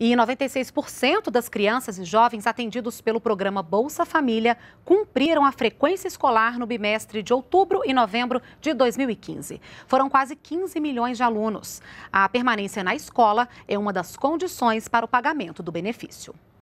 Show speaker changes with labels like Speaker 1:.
Speaker 1: E 96% das crianças e jovens atendidos pelo programa Bolsa Família cumpriram a frequência escolar no bimestre de outubro e novembro de 2015. Foram quase 15 milhões de alunos. A permanência na escola é uma das condições para o pagamento do benefício.